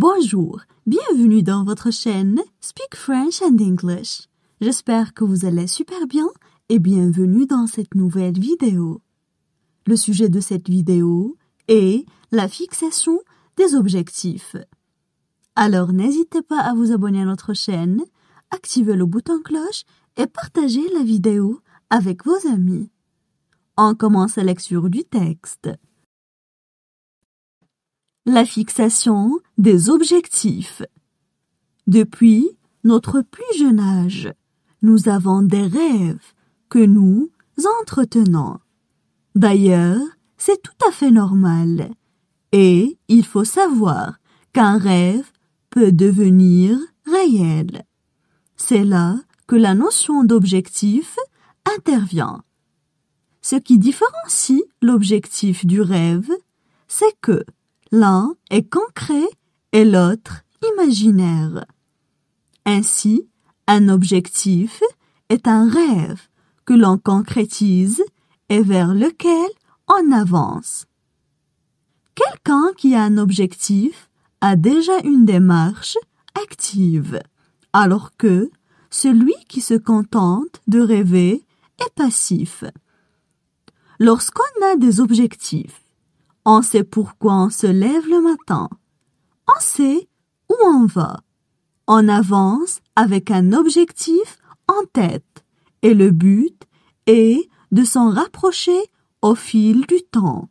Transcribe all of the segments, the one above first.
Bonjour, bienvenue dans votre chaîne Speak French and English. J'espère que vous allez super bien et bienvenue dans cette nouvelle vidéo. Le sujet de cette vidéo est la fixation des objectifs. Alors n'hésitez pas à vous abonner à notre chaîne, activer le bouton cloche et partager la vidéo avec vos amis. On commence la lecture du texte la fixation des objectifs. Depuis notre plus jeune âge, nous avons des rêves que nous entretenons. D'ailleurs, c'est tout à fait normal. Et il faut savoir qu'un rêve peut devenir réel. C'est là que la notion d'objectif intervient. Ce qui différencie l'objectif du rêve, c'est que L'un est concret et l'autre imaginaire. Ainsi, un objectif est un rêve que l'on concrétise et vers lequel on avance. Quelqu'un qui a un objectif a déjà une démarche active, alors que celui qui se contente de rêver est passif. Lorsqu'on a des objectifs, on sait pourquoi on se lève le matin. On sait où on va. On avance avec un objectif en tête et le but est de s'en rapprocher au fil du temps.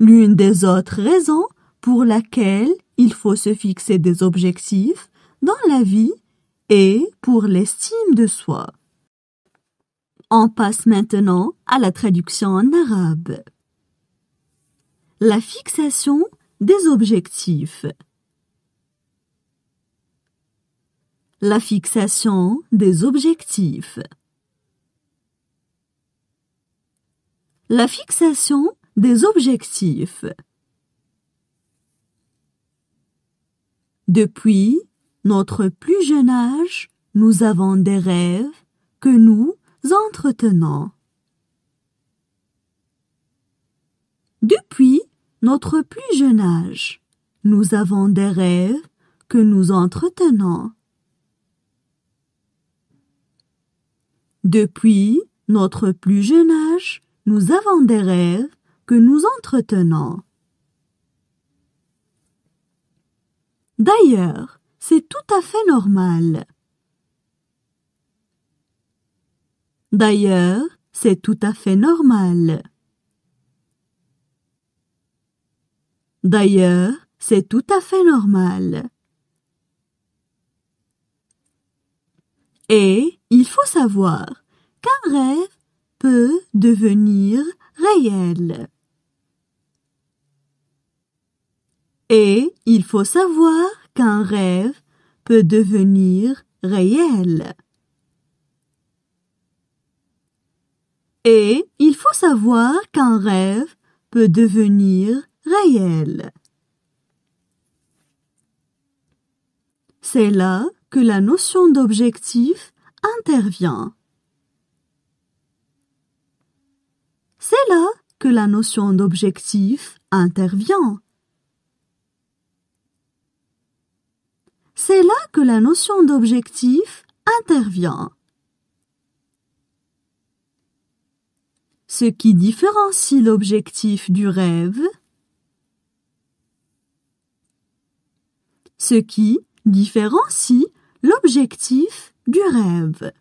L'une des autres raisons pour laquelle il faut se fixer des objectifs dans la vie est pour l'estime de soi. On passe maintenant à la traduction en arabe. La fixation des objectifs. La fixation des objectifs. La fixation des objectifs. Depuis notre plus jeune âge, nous avons des rêves que nous entretenons. Depuis notre plus jeune âge, nous avons des rêves que nous entretenons. Depuis notre plus jeune âge, nous avons des rêves que nous entretenons. D'ailleurs, c'est tout à fait normal. D'ailleurs, c'est tout à fait normal. D'ailleurs, c'est tout à fait normal. Et il faut savoir qu'un rêve peut devenir réel. Et il faut savoir qu'un rêve peut devenir réel. Et il faut savoir qu'un rêve peut devenir réel. C'est là que la notion d'objectif intervient. C'est là que la notion d'objectif intervient. C'est là que la notion d'objectif intervient. Ce qui différencie l'objectif du rêve, ce qui différencie l'objectif du rêve.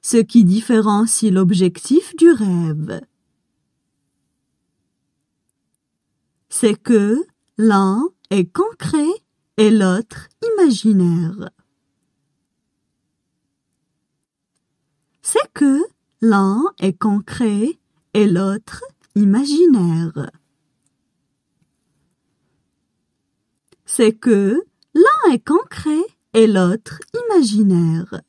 Ce qui différencie l'objectif du rêve, c'est que l'un est concret et l'autre imaginaire. C'est que l'un est concret et l'autre imaginaire. c'est que l'un est concret et l'autre imaginaire.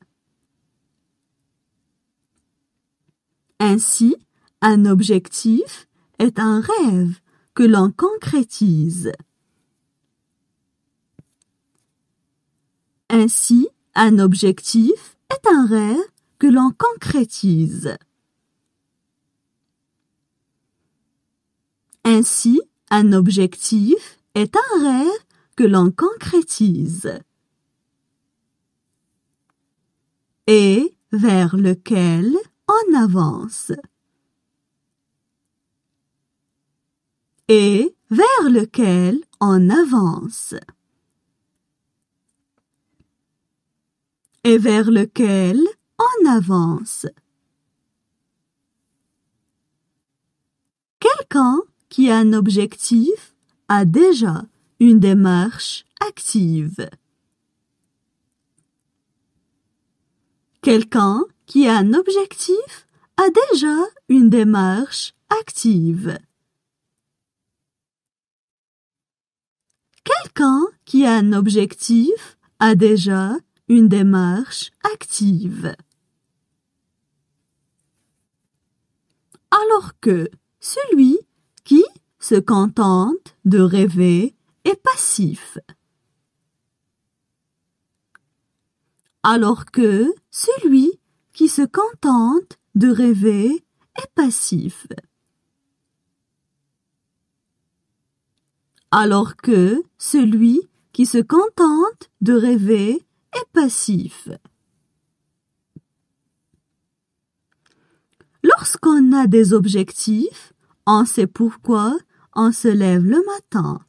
Ainsi, un objectif est un rêve que l'on concrétise. Ainsi, un objectif est un rêve que l'on concrétise. Ainsi, un objectif est un rêve que l'on concrétise et vers lequel on avance et vers lequel on avance et vers lequel on avance. Quelqu'un qui a un objectif a déjà une démarche active. Quelqu'un qui a un objectif a déjà une démarche active. Quelqu'un qui a un objectif a déjà une démarche active. Alors que celui qui se contente de rêver passif. Alors que celui qui se contente de rêver est passif. Alors que celui qui se contente de rêver est passif. Lorsqu'on a des objectifs, on sait pourquoi on se lève le matin.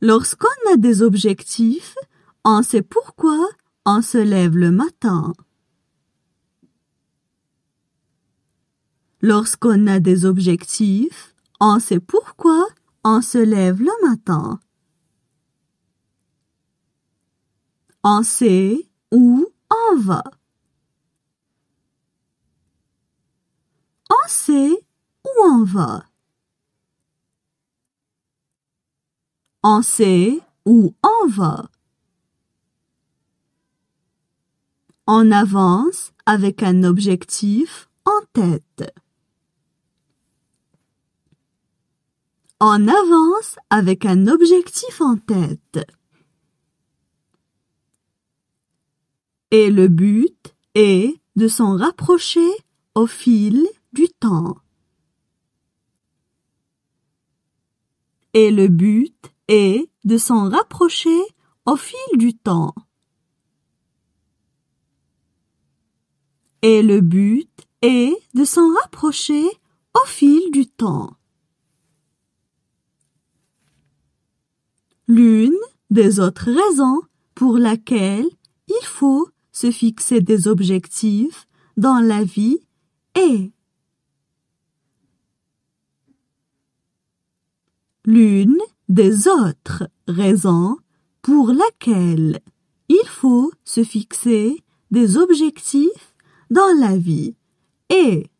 Lorsqu'on a des objectifs, on sait pourquoi on se lève le matin. Lorsqu'on a des objectifs, on sait pourquoi on se lève le matin. On sait où on va. On sait où on va. On sait où on va. On avance avec un objectif en tête. On avance avec un objectif en tête. Et le but est de s'en rapprocher au fil du temps. Et le but et de s'en rapprocher au fil du temps. Et le but est de s'en rapprocher au fil du temps. L'une des autres raisons pour laquelle il faut se fixer des objectifs dans la vie est l'une des autres raisons pour laquelle il faut se fixer des objectifs dans la vie et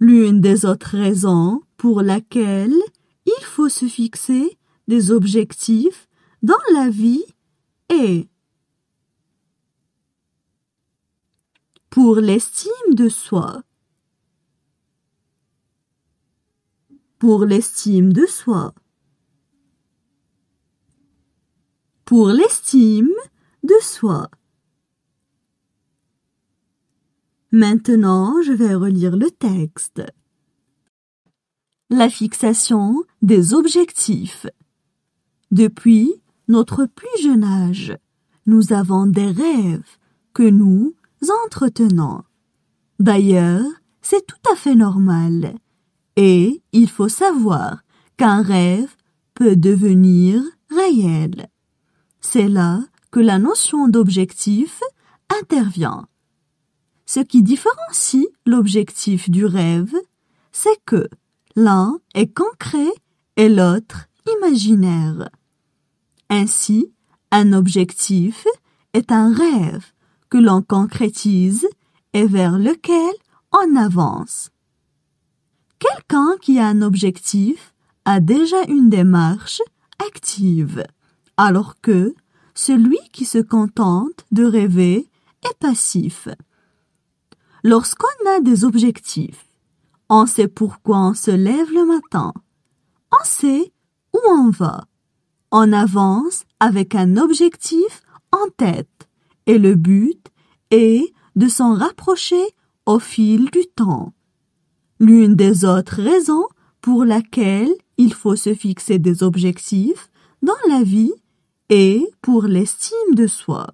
L'une des autres raisons pour laquelle il faut se fixer des objectifs dans la vie et pour l'estime de soi, pour l'estime de soi. Pour l'estime de soi. Maintenant, je vais relire le texte. La fixation des objectifs. Depuis notre plus jeune âge, nous avons des rêves que nous entretenons. D'ailleurs, c'est tout à fait normal. Et il faut savoir qu'un rêve peut devenir réel. C'est là que la notion d'objectif intervient. Ce qui différencie l'objectif du rêve, c'est que l'un est concret et l'autre imaginaire. Ainsi, un objectif est un rêve que l'on concrétise et vers lequel on avance. Quelqu'un qui a un objectif a déjà une démarche active, alors que celui qui se contente de rêver est passif. Lorsqu'on a des objectifs, on sait pourquoi on se lève le matin. On sait où on va. On avance avec un objectif en tête et le but est de s'en rapprocher au fil du temps. L'une des autres raisons pour laquelle il faut se fixer des objectifs dans la vie est pour l'estime de soi.